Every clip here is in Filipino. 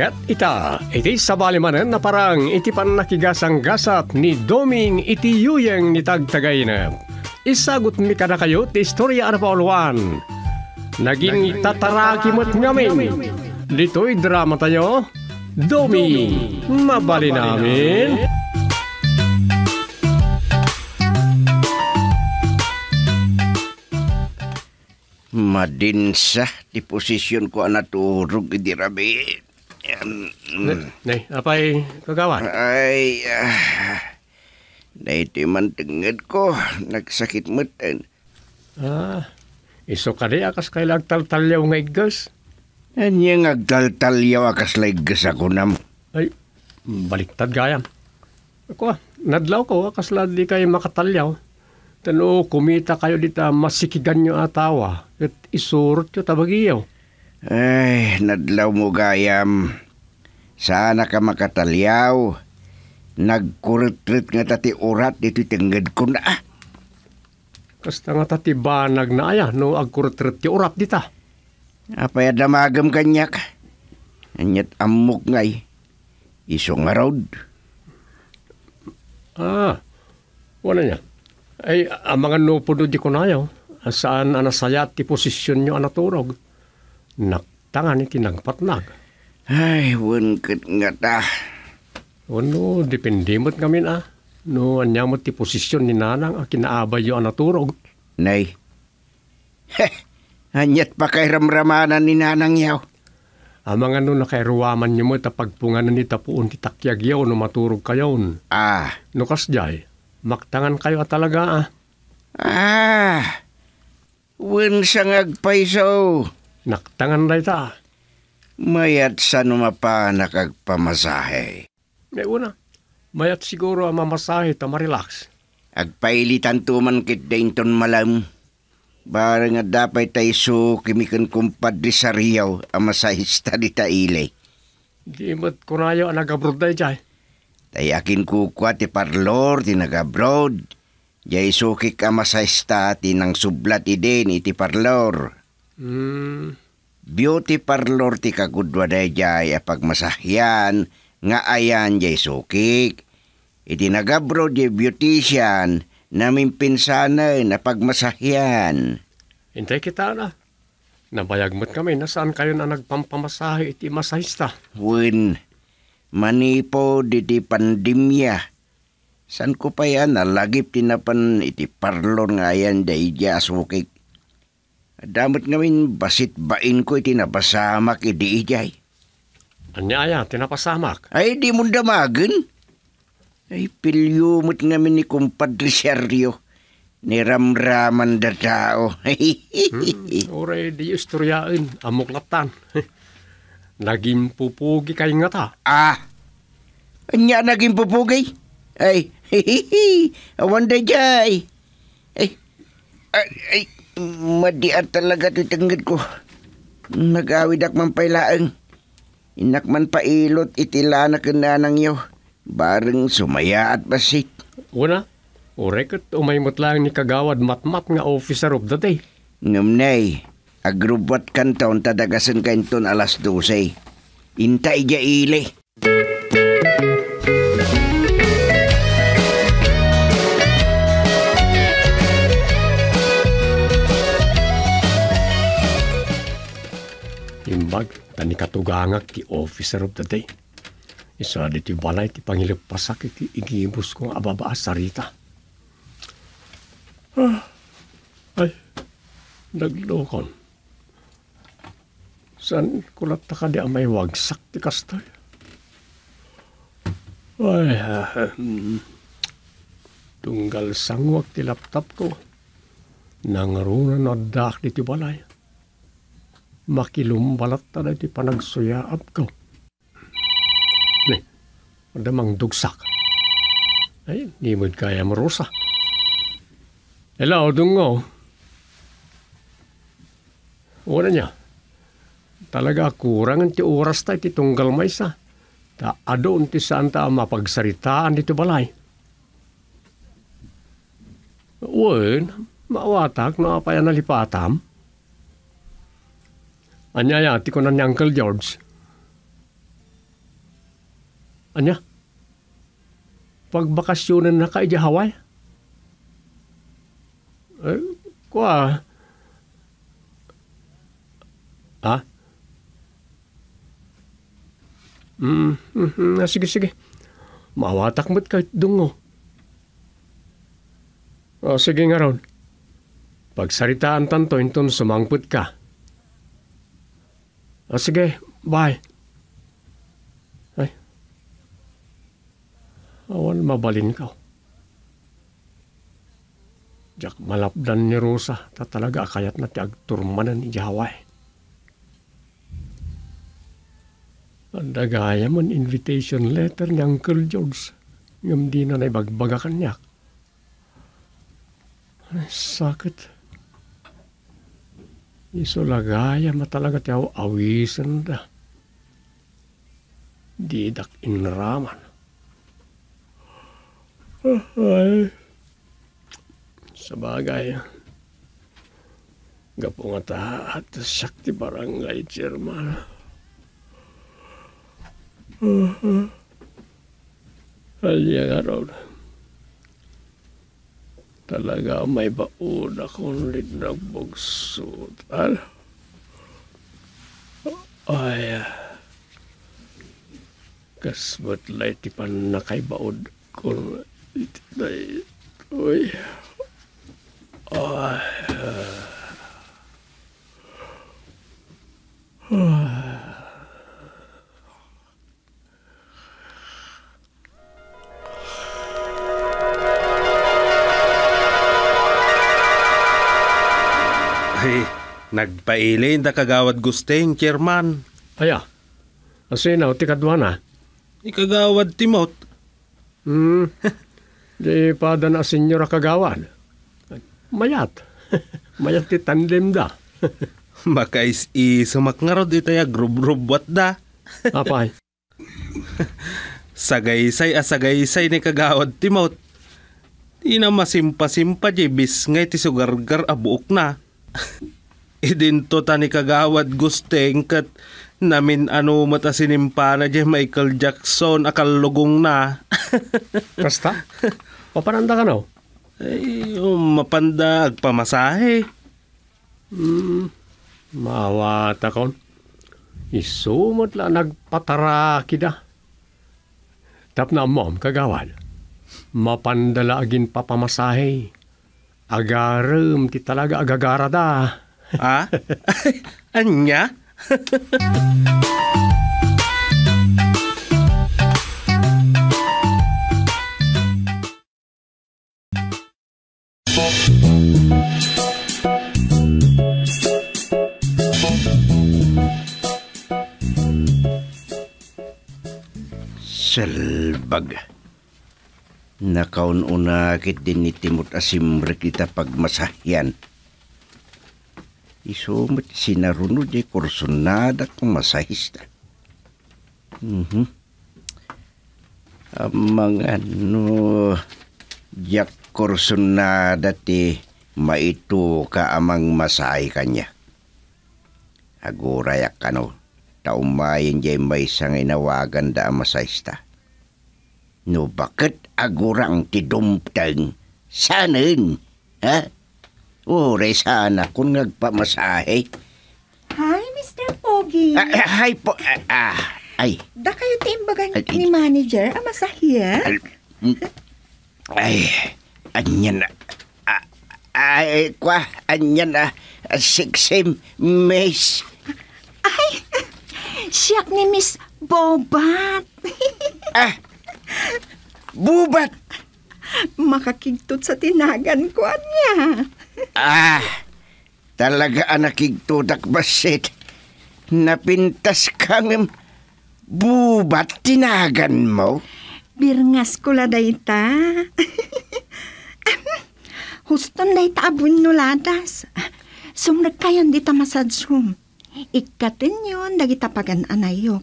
ket ita. Iti sabalimanen na parang iti pannakigasang-gasat ni Doming iti yuyeng ni Tagtagayna. Isagot mi kada kayo ti istorya na pauluan. Naging tatarakimat ngamin. Dito'y drama tayo. Doming, mabali namin. Madinsa, ti posisyon ko anaturog turog, di Um, Nay, apay kagawan. Ay, uh, naiti man tengad ko, nagsakit matan. Ah, iso ka rin akas kay lagtaltalyaw nga igas. Nanyan agtaltalyaw akas laigas ako nam. Ay, baliktad gayam. Ako, nadlaw ko akas ladi kay makatalyaw. Tano, kumita kayo dita masikigan nyo atawa at isurot nyo tabagiyaw. Ay, nadlaw mo gayam. Sana ka makatalyaw. Nagkurutrit nga tati urat dito tinggad ko na ah. Kasta nga tati banag na aya no agkurutrit ti urat dita. Apay damagam kanyak. Anyat amok ngay. Isong arawd. Ah, wala niya. Ay, ang ah, mga nupuno di ko na ayaw. Saan anasayat ti posisyon nyo anaturog? Naktangan ni tinagpatnag. Ay, wangkat nga ta. Ano, dependimot kami na. Ah. No, anyamot ti posisyon ni nanang a ah, kinaabay yo anaturog. Nay. Heh, anyat pa kay ramramanan ni nanang yaw. Ah, Amang ano ah, na kay ruwaman niyo mo tapagpungan ni tapuon ti takyag yaw no maturog kayon. Ah. No kasjay, maktangan kayo at talaga ah. Ah. Winsang agpaiso. Naktangan na ita ah. Mayat sa numapa nakagpamasahe. Ngay una, mayat siguro ang mamasahe ta marirelax. Agpailitan tuman kit dainton malam. Bara nga dapat tayo so kimikan kumpadri sa riyaw ang masahista di tailay. Di mo't kunayo ang nag-abroad na jay. Tayakin kukwa ti parlor ti nag-abroad. Jay sukik ang masahista ti nang sublat ide din iti parlor. Hmm, beauty parlor ti kagudwa dayjay apagmasahyan nga ayan jay sukik. Iti nagabro di beautician namin pinsanay na pagmasahyan. Hintay kita na. Nabayagmat kami, nasaan kayo na nagpampamasahe iti masahista? Win, manipo diti pandemya. San ko pa yan, nalagip tinapan iti parlor nga yan, dahidya asukik Damot ngamin basit bain ko itinapasamak idi ijay. Anyaya, tinapasamak? Ay, di mo damagan. Ay, pilyumot ngamin ni kumpadri Sergio. Niramraman da tao. hmm, ore, di istoryain, amuklatan. naging pupugi kay nga ta. Ah, anya naging pupugi? Ay, hihihi, awan jay. Ay, ay, ay, Madiar talaga titanggad ko. Nagawidak man pailaang. Inak man pailot itila na kananang yo. Barang sumaya at basit. Una, urekot umaymot lang ni Kagawad matmat nga officer of the day. Ngamnay, agrubat kan taon tadagasan kainton alas 12. Intay ja ili. ambag tani katuganga ti officer of the day. Isa di balay ti pangilagpasak iti igibus kong ababa sarita. Ah, ay, naglokon. San kulat ta ka di amay wagsak ti kastoy? Ay, uh, um, tunggal sangwak ti laptop ko. Nangaruna na dak di ti balay makilumbalat na iti panagsuyaap ko. Ne, madamang dugsak. Ay, di mo'y kaya marusa. Hello, dungo. Oh. Una niya, talaga kurang ti oras ta iti tunggal may Ta adon ti saan ta mapagsaritaan dito balay. Uwan, maawatak na apaya nalipatam. Anyayati ko na ni Uncle George. Anya? Pagbakasyonan na ka eh, ija Hawaii? Eh, kwa? Ha? Mm, mm, mm, sige, sige. Mawatak mo't kahit dungo. O, oh. oh, sige nga ron. Pagsaritaan tanto inton sumangput ka. O oh, sige, bye. Ay. Awan mabalin ka. Jak malapdan ni Rosa, ta talaga akayat na ti agturmanan ni Jaway. Ang dagaya man invitation letter ni Uncle George, ngam di na naibagbaga kanyak. Ay, sakit. Sakit. Iso lagaya ma talaga ti awisan da. Di dak inraman. Ay. Sabagay. Gapong nga at sakti barangay chairman. Uh -huh. na. Talaga may baon akong linagbugsot. Ano? Ay, ah. kasbat lay ti panakay baod ko. Itinay, uy. Ay, ah. Uh. Ay, nagpailin da kagawad gusteng, chairman. Aya, asin ti kadwana. Ikagawad timot. Hmm, di pada na senyor kagawad. Mayat. Mayat ti tandem da. Makais i isumak nga grub-grub grubrubwat da. Apay. sagaysay asagaysay ah, ni kagawad timot. Di na masimpa-simpa jibis ngay ti sugargar abuok ah, na. Idinto tani kagawad gusteng kat namin ano mata sinimpana je Michael Jackson akalugong na. Basta? Paparanda ka no? Oh. Ay, um, mapanda agpamasahe. Mm, maawa ta kon. Oh. Isumat la nagpatara kida. Tap na mom kagawad. Mapandala agin papamasahe. Agarem um ti talaga agagara da. ah? Anya? Selbag. Nakaununa kit din ni Timot asimre kita pagmasahyan. Isumit sinaruno di kursunada kong masahista. Mm-hmm. Amang ano, jak kursunada ti maito ka amang masahay kanya. Agurayak ano, no, taumayin jay may sangainawagan da masahista. No bakit agurang tidumptang sanin? Ha? Ure oh, sana kung nagpamasahe. Hi, Mr. Pogi. Ah, ah, hi po. Ah, ah, ay. Da kayo timbagan ay, ni manager ang ah, masahiya? Ah. Ay, mm, ay anya na. Ah, ay, kwa, anya na. Siksim, miss. Ay, siyak ni Miss Bobat. ah, Bubat! Makakigtot sa tinagan ko niya. ah, talaga anakigtodak basit. Napintas kang bubat tinagan mo. Birngas ko la dayta. Huston dayta abun nuladas. Sumrag kayan dita masadsum. Ikatin yun, dagita pagan anayo.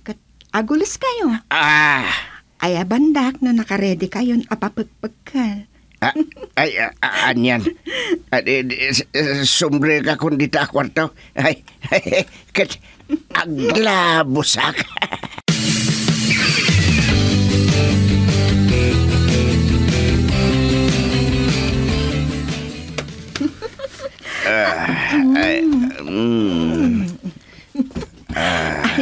Agulis kayo. Ah! Ay abandak na nakaredy kayon apapagpagkal. ah, ay, ah, ah, anyan. Ah, di, di, sumbre ka kundi ta kwarto. Ay, ay, kat, ah, ay, mm, ah. ay,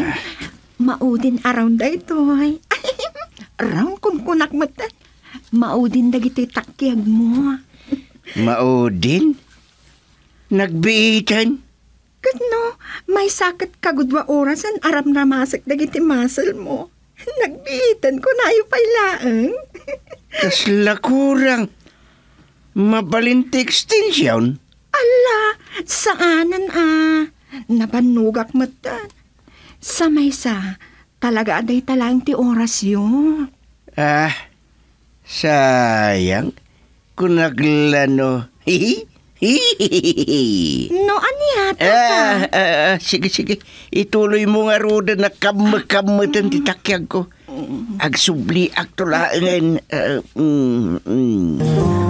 maudin around da ito. ay Raon kun kunak matan. Maudin dagiti takyag mo. Maudin? Nagbiitan? Kat no, may sakit kagudwa orasan aram na ramasak dagiti masal mo. Nagbiitan ko na yung pailaang. Tas lakurang. Mabalintik extension? Ala, saanan ah. Nabanugak matan. Sa may sa, Talaga aday talang ti oras yun. Ah, sayang. Kung naglano. Hihi? no, ano yata ah, ka? Ah, ah, ah, sige, sige. Ituloy mo nga ruda na kamakamadan ti takyag ko. Mm. Agsubli, agtulaan. Uh, mm, mm.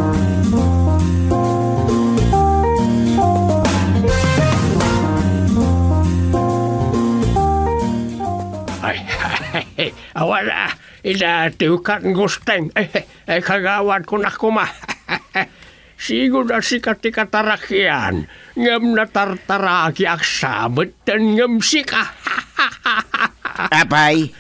wala ila tiukat gusteng eh, eh, eh kagawat ko na kuma sigod na sikat ti katarakian ngam na tartaraki sabot tan ngam sika apay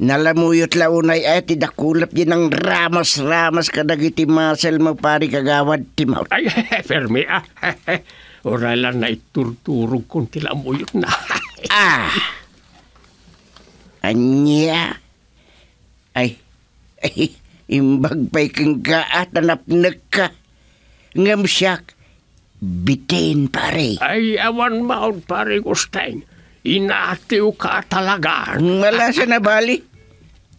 nalamuyot launay ay ti dakulap din ang ramas-ramas kadagiti masel mo pari kagawad ti maut ay fermi ah oralan na iturturog kung tilamuyot na ah Anya. Ay, ay, imbag pa'y kang kaatanap nagka. Ngamsyak, bitin pare. Ay, awan maon pare, Gusteng. Inaatiw ka talaga. Malasa na bali.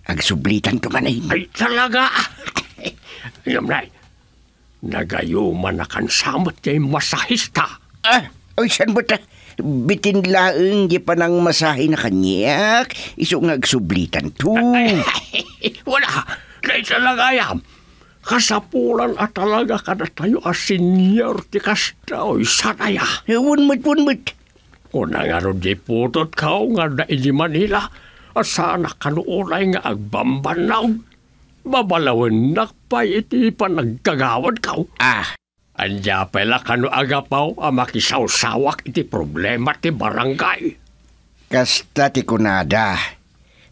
Agsublitan ka man ay. Ay, talaga. Ayam na, nagayuman na kansamot kay masahista. Ah, ay, saan ba ta? bitin laeng di pa nang masahin na kanyak, iso nga agsublitan to. Wala, dahil lang ayam. Kasapulan at talaga kada tayo as senior ti kastaoy sanaya. Ewan eh, mo't, ewan mo't. Kung nga ron di putot kao nga na ili Manila, asana kanuulay nga agbambanaw. Babalawin nakpay iti panagkagawad kao. Ah, Anja pala kanu agapaw ang makisawsawak iti problema ti barangay. Kasta ti kunada.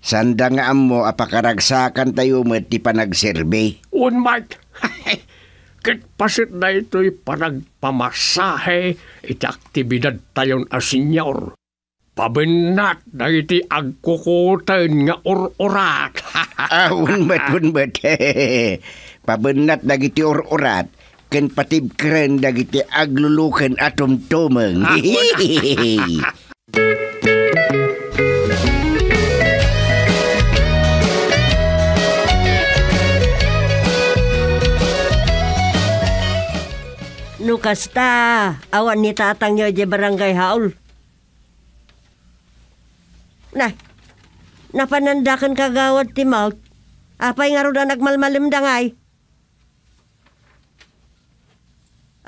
Sanda nga mo apakaragsakan tayo met ti panagserbe. Unmat! Mike, ket pasit na ito'y panagpamasahe iti aktibidad tayon a senyor. Pabinat na iti agkukutan nga ur orat ah, unmat, unbat. Pabinat na iti or-orat ken patib kren dagiti agluluken atom tomeng. Ah, Nukasta, awan ni tatang nyo di barangay haul. Nah, napanandakan kagawad ti mouth. Apay nga ro na nagmalmalim dangay.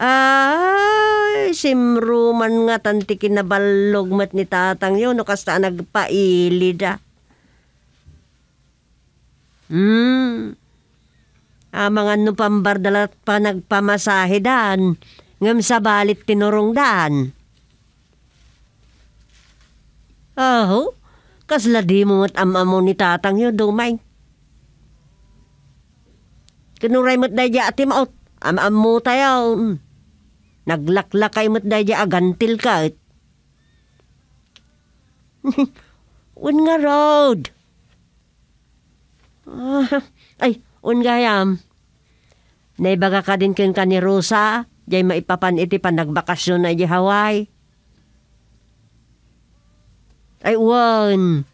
Ay, simruman nga tanti kinabalog mat ni tatang yun, no, kasta nagpailid ah. Hmm. Amang ah, mga ano pambardalat pa nagpamasahidan, ngam sa balit tinurungdan. Aho, kasla di mo at amamo ni tatang yun, dumay. Kinuray mo't dadya ati maot, amamo tayo. Hmm. Naglaklakay mo't dadya agantil ka. un nga road. Ah, ay, un gayam. Naibaga ka din kin ka ni Rosa, jay maipapan iti panagbakasyon na di Hawaii. Ay, uwan.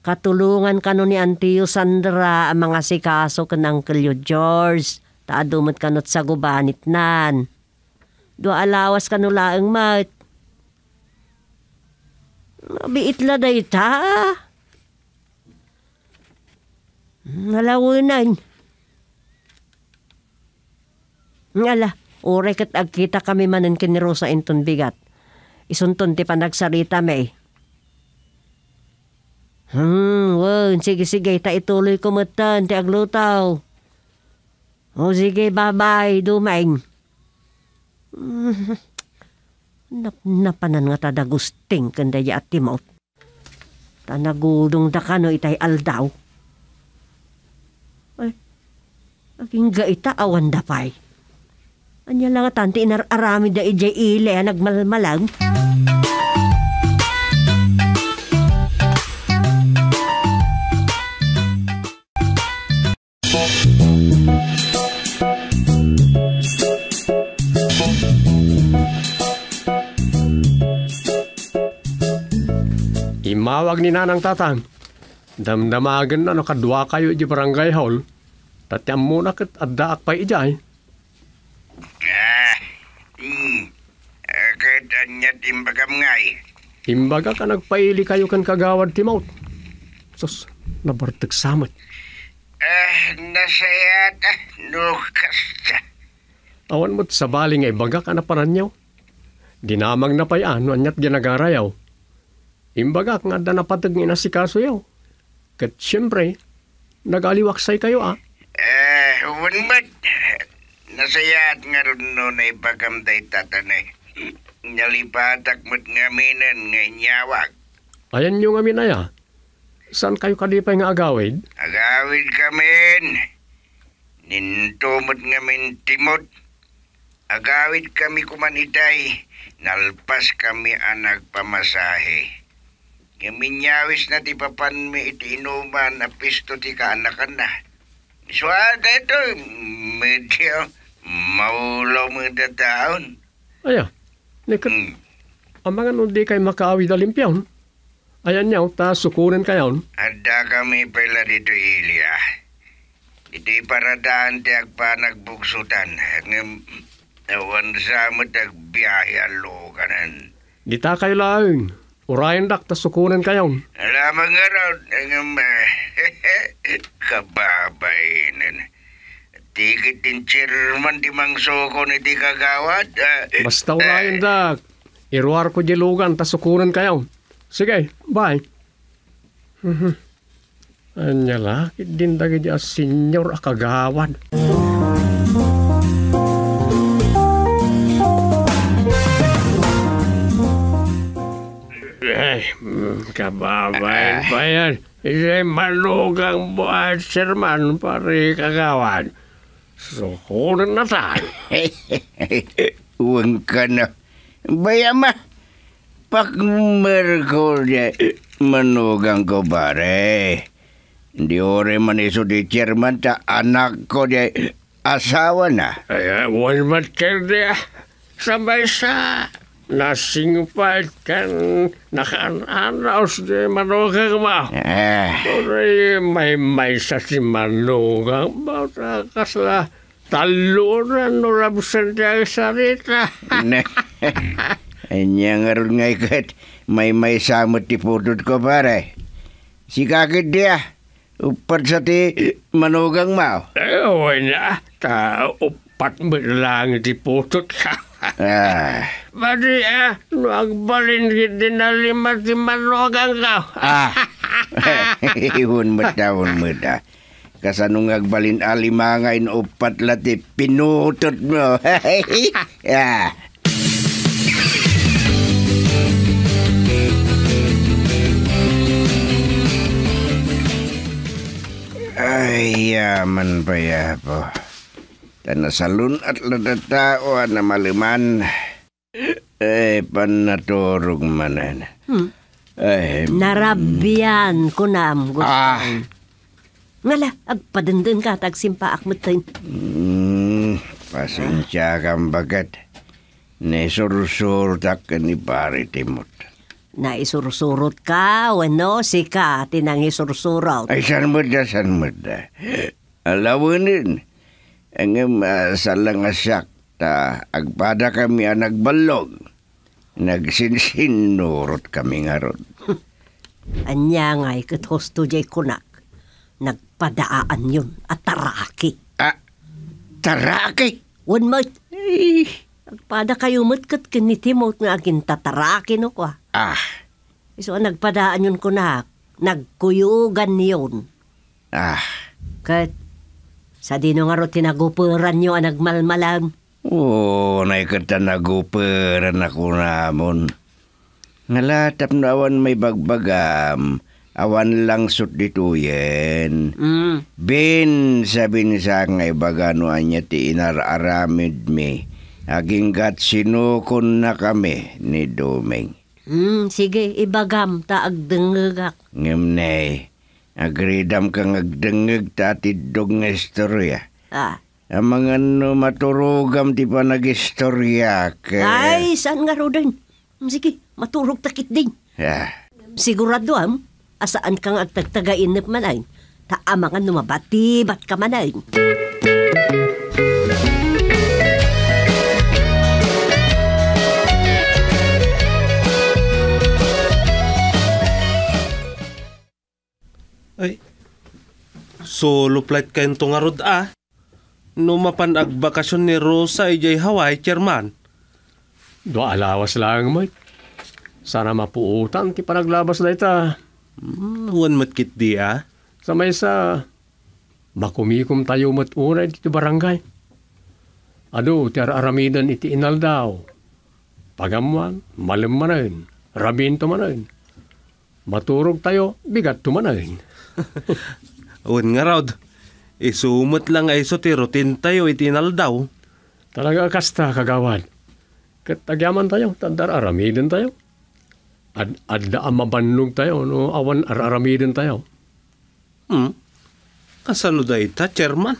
Katulungan ka no ni Antio Sandra ang mga sikaso kanang kilyo George. Taadumot kanot sa gubanit nan. Dua alawas ka nulaang mat. Mabiit la day ta. Nalawunan. Ngala, oray kat agkita kami manan kin ni Rosa inton bigat. Isunton ti panagsarita may. Hmm, wow, sige-sige, ta ituloy kumatan, ti aglutaw. O sige, bye-bye, dumaing. Nap napanan nga tada gusting kanda ya ati maut. Tanagulong da kano itay aldaw. Ay, aking ga ita awan da pay. Anya lang tanti inararami da ijay ile ah, nagmalmalag. Nagmalmalag. Mawag ni Nanang Tatan. Damdamagan na nakadwa kayo di barangay hall. Tatyam muna kat addaak pa ijay. Ah, hmm. Eh, Akit anya timbagam ngay. Eh. Imbaga ka nagpaili kayo kan kagawad timaut. Sus, nabartag samat. Ah, nasayat ah, nukas ta. Awan mo't sabaling ay baga ka na paranyaw. Dinamang na pa'y ano anyat ginagarayaw Imbaga, nga da napatag nga nasikaso yaw. Kat siyempre, nagaliwaksay kayo ah. Eh, huwan nasayaat nga rin no na ipagamday tatanay. Nalipatak mo't nga minan nga inyawag. Ayan nyo nga minaya. Saan kayo kadipay nga agawid? Agawid kamin. Nintumot nga min timot. Agawid kami kumanitay. Nalpas kami anag pamasahe. Ngaminyawis na ti papan mi iti inuman na pisto ti kaanakan na. Suwada ito, medyo maulaw mo tataon. Ayaw, nikat, mm. amangan nun di kay makaawid alimpiyaw. Ayan niya, oh, ta sukunan kayaw. Oh. Ada kami pala dito, Ilya. Ito'y paradaan ti agpa nagbuksutan. Ngayon, sa mo tagbiyaya lo kanan. Gita kayo lang. Urayan dak, tas sukunan kayon. Alamang nga raw, ang eh, kababainan. Tigit din chairman di mang suko ni di kagawad. Ah. Basta urayan eh. dak. Iruar ko di lugan ta sukunan kayon. Sige, bye. Mhm. Anya lakit din dagi di senyor akagawad. Ah, mm Ay, kababayan pa ah. yan. Isa'y malugang buhat, Sherman, pare kagawan. Sukunan na tayo. Huwag ka na. Bayama, pakmerko niya manugang ko pare. Hindi ore man iso di chairman ta anak ko niya asawa na. Ay, huwag matkerde ah. Sabay sa Lasing kan nakaan aus de manogang ba? Tuloy eh. may may sa si manogang ba? Kasla taluran no rabusan diya sarita. Ne. nga rin nga ikat may may samot ti putod ko pare. Si kakit dia upat sa ti manogang mao. Eh, wala. Ta upat mo lang ti putod ka. Ah. Badi ah, nagbalin din na lima si Manogang ka. Ah. Ihun mo daon mo da. Kasano ngagbalin alima ah, nga inupat lati pinutot mo. ah. Ay, yaman pa ya po. Tanasalun at ladatao na maliman. Ay, eh, panaturog manan. Eh. Hmm. Ay, eh, Narabyan ko na am gusto. Ah. Ngala, agpadandun ka tagsimpa akmutin. Hmm, pasensya kang bagat. Naisurusur tak ni pare timot. Naisursurot ka, wano, sika, tinang isursurot. Ay, san mo da, san mo da. Alawinin. Ang uh, ah, sa langasak ta agpada kami ang ah, nagbalog. Nagsinsinurot kami nga ron. Anya nga ikat hosto jay kunak. Nagpadaan yun at taraki. Ah, taraki? One mat. nagpada kayo mat kat kinitimot nga agin tataraki no ko. Ah. ah. So nagpadaan yun kunak. Nagkuyugan yun. Ah. Kat sa dino nga ro tinagupuran nyo anagmalmalam. Oo, oh, naikata nagupuran ako namon. Ngalatap na awan may bagbagam. Awan lang sut dituyen. Mm. Bin sabi ni sa ngay baganuan niya ti inararamid mi. Aginggat sinukon na kami ni Duming. Mm, sige, ibagam ta agdengagak. Ngimnay, Agridam kang agdengeg ta atidog nga istorya. Ah. Ang mga ano, maturugam ti pa nagistorya ka. Ay, saan nga rodan? Sige, maturog takit din. Ah. Sigurado am, asaan kang agtagtagainip manay. Taama nga mabati, ba't ka manay? Ah. So luplit kayo itong arod ah. No mapanag bakasyon ni Rosa ijay Hawaii, chairman. Do alawas lang, mate. Sana mapuutan ti panaglabas na ita. Ah. Hmm, huwan matkit di ah. Sa may sa makumikom tayo matunay dito barangay. Ado, ti aramidan iti inal daw. Pagamuan, malim manayin, rabin to manayin. Maturog tayo, bigat to Uwan nga raw. Isumot lang ay so ti eh, rutin tayo itinal eh, daw. Talaga kasta kagawan. Katagyaman tayo, tandar aramidin tayo. Ad, adda mabanlog tayo, no, awan araramidin tayo. Hmm. Kasano da ita, chairman?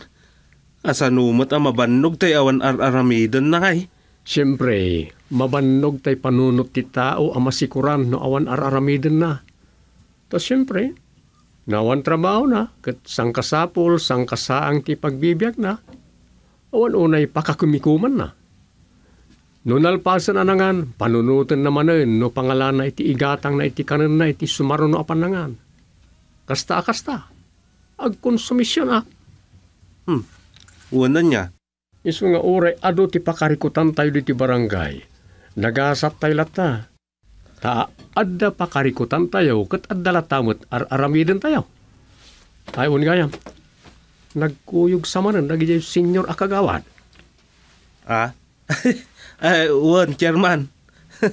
Asano umat ang mabanlog tayo awan araramidin na kay? Siyempre, mabannog tay panunot ti tao ang masikuran no awan araramidin na. Ta siyempre, Nawan trabaho na, kat sang kasapol, sang kasaang ti pagbibiyak na, awan unay pakakumikuman na. Nunalpasan anangan, panunutan naman nun, no pangalan na iti igatang na iti kanan na iti sumaruno apanangan. Kasta-kasta, agkonsumisyon ah. Hmm, uwanan niya. Isu nga uray, ado ti pakarikutan tayo di ti barangay. Nagasat tayo lata ah. Ta adda pakarikutan tayo kat adala tamot ar aramiden tayo. Tayon gayam. Nagkuyog sa manan nagijay senior akagawan. Ah? Eh, Ay, uwan, chairman.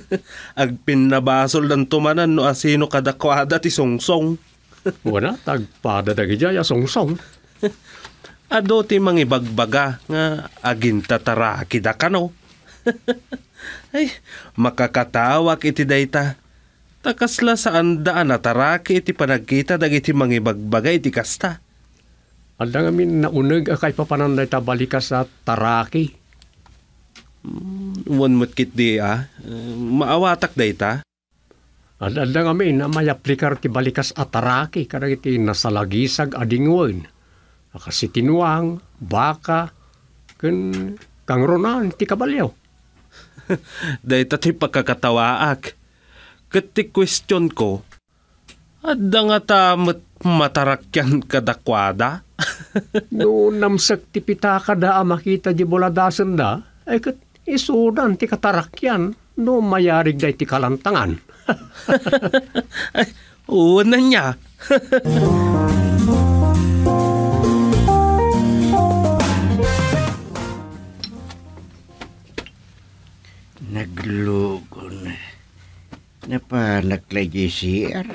Ag pinabasol dan tumanan no asino kadakwada ti songsong. Wala, tagpada dagijay songsong. Ado ti mangibagbaga nga agintataraki da kano. Ay, makakatawak iti dayta. Takasla saan andaan na taraki iti panagkita dagiti mangibagbagay iti kasta. Adang amin naunag akay papananday tabalikas sa taraki. Mm, one mutkit di ah. Eh, maawatak dayta. Adadang amin na may aplikar ti balikas at taraki kada iti nasalagisag adingwen. Akasitinuang, baka, ken kang ronan ti kabalyaw. Dahil tati pagkakatawaak. Kati question ko, Adda nga ta mat matarakyan kadakwada? Noon namsak tipita ka da ah, makita di boladasan da, ay kat isudan ti katarakyan no mayarig da ti kalantangan. ay, una niya. napanak lagi siar.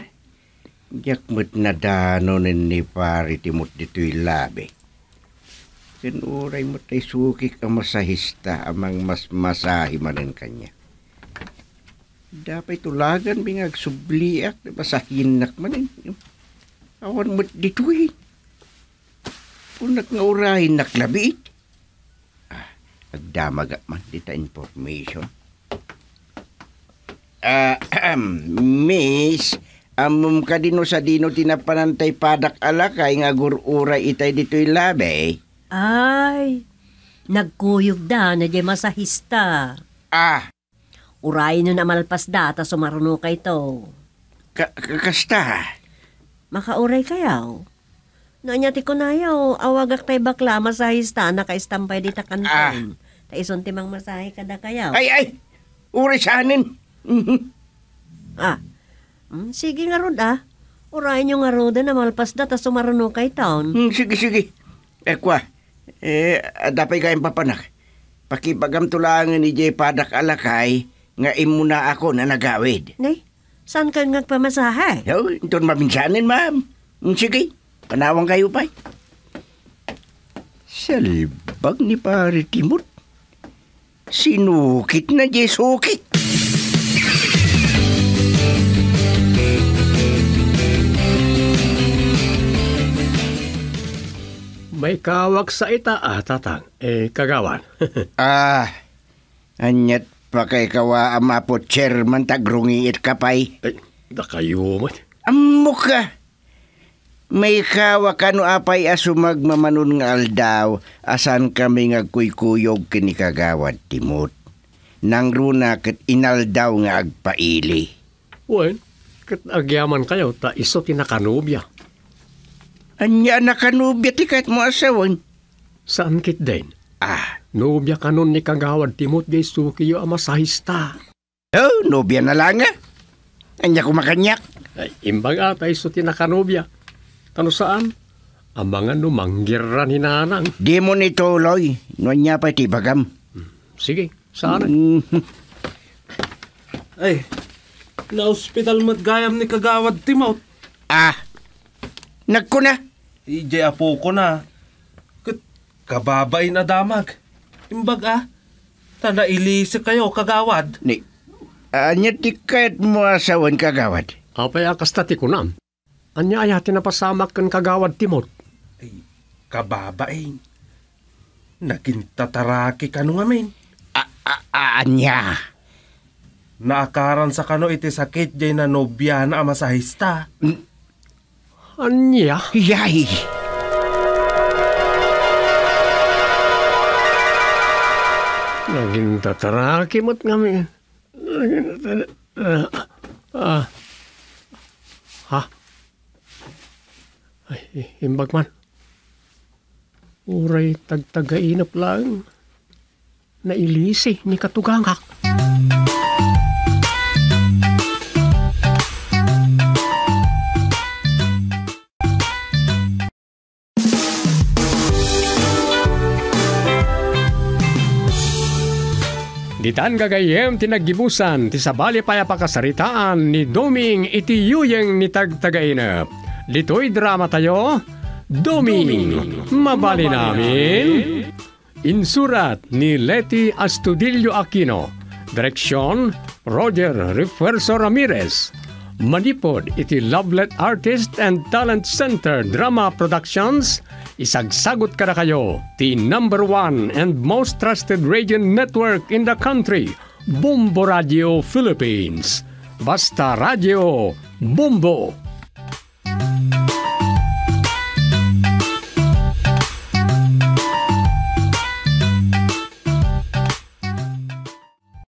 Jakmat na danonin ni pari timot dito'y labi. Kinuray mo tay sukik ang masahista amang mas masahi manin kanya. Dapat tulagan bingag subliak na masahinak manin. Awan mo dito'y. Punak nga urahin naklabit. Ah, agdamag man dita information Uh, miss, amum ka dino sa dino tinapanantay padak alakay nga gurura itay dito'y labi. Ay, nagkuyog da na di masahista. Ah. Uray nun amalpas da ta sumaruno kay to. Ka kasta? Makauray kayaw. Nanyati ko na awagak tay bakla masahista ah. na kaistampay di ta kantan. Ah. Ta ison timang masahi kada kayaw. Ay, ay! Uray sa anin! ah, hmm, sige nga rod ah. Urayan nyo nga roda ah, na malpas da ta sumarano kay town. Hmm, sige, sige. Ekwa, eh, eh, dapay kayong papanak. Pakipagam tulangan ni Jay Padak Alakay nga imuna ako na nagawid. Nay, saan ka nga pamasahay? Oh, ito mabinsanin, ma'am. Hmm, sige, panawang kayo pa'y. Salbag ni pare Timot. Sinukit na Jay Sukit. may kawak sa ita ah, tatang. Eh, kagawan. ah, anyat pa kay kawa amapo chairman tagrungiit kapay. Eh, da kayo man. Amo ka. May kawa kano apay asumag mamanun nga aldaw asan kami nga kuykuyog kini kagawad timot. Nang runa kat inaldaw nga agpaili. Wen, well, kat agyaman kayo ta iso tinakanubya. Anya na kanubya ti kahit mo asawan. Saan kit din? Ah, nubya kanon ni kagawad timot gay sukiyo ama sahista. Oh, nubya na lang ah. Anya kumakanyak. Ay, imbag atay so tinakanubya. Tano saan? Ang mga numanggiran hinanang. Di mo ni tuloy. Noon niya pa tibagam. Hmm. Sige, saan? Mm. Ay, na-hospital mo't gayam ni kagawad timot. Ah, nagko na. Ijay e apo ko na. Kat, kababay na damag. Imbag ah, tanda ilisa kayo kagawad. Ni, anya ti kahit mo asawan kagawad. Apay akas tati ko nam. Anya ayati na pasamak kan kagawad timot. Ay, kababay. Nakintataraki ka nung amin. A, a, anya. Naakaran sa kano iti sakit jay na nobya na amasahista. Mm. Nja. Jaj. Naging tatarakimat kami. Naging tatarakimat. Ah, ah. Ha? Ay, imbag man. Uray tagtagainap lang. na ilisi ni Katugangak. Music Itan gagayem tinaggibusan ti sabali payapakasaritaan ni Doming iti yuyeng ni tagtagainap. Litoy drama tayo, Doming, mabali namin. Insurat ni Leti Astudillo Aquino. Direksyon, Roger Refuerzo Ramirez. Manipod iti Lovelet Artist and Talent Center Drama Productions – Isagsagot ka na kayo. The number one and most trusted radio network in the country, Bumbo Radio Philippines. Basta Radio Bumbo!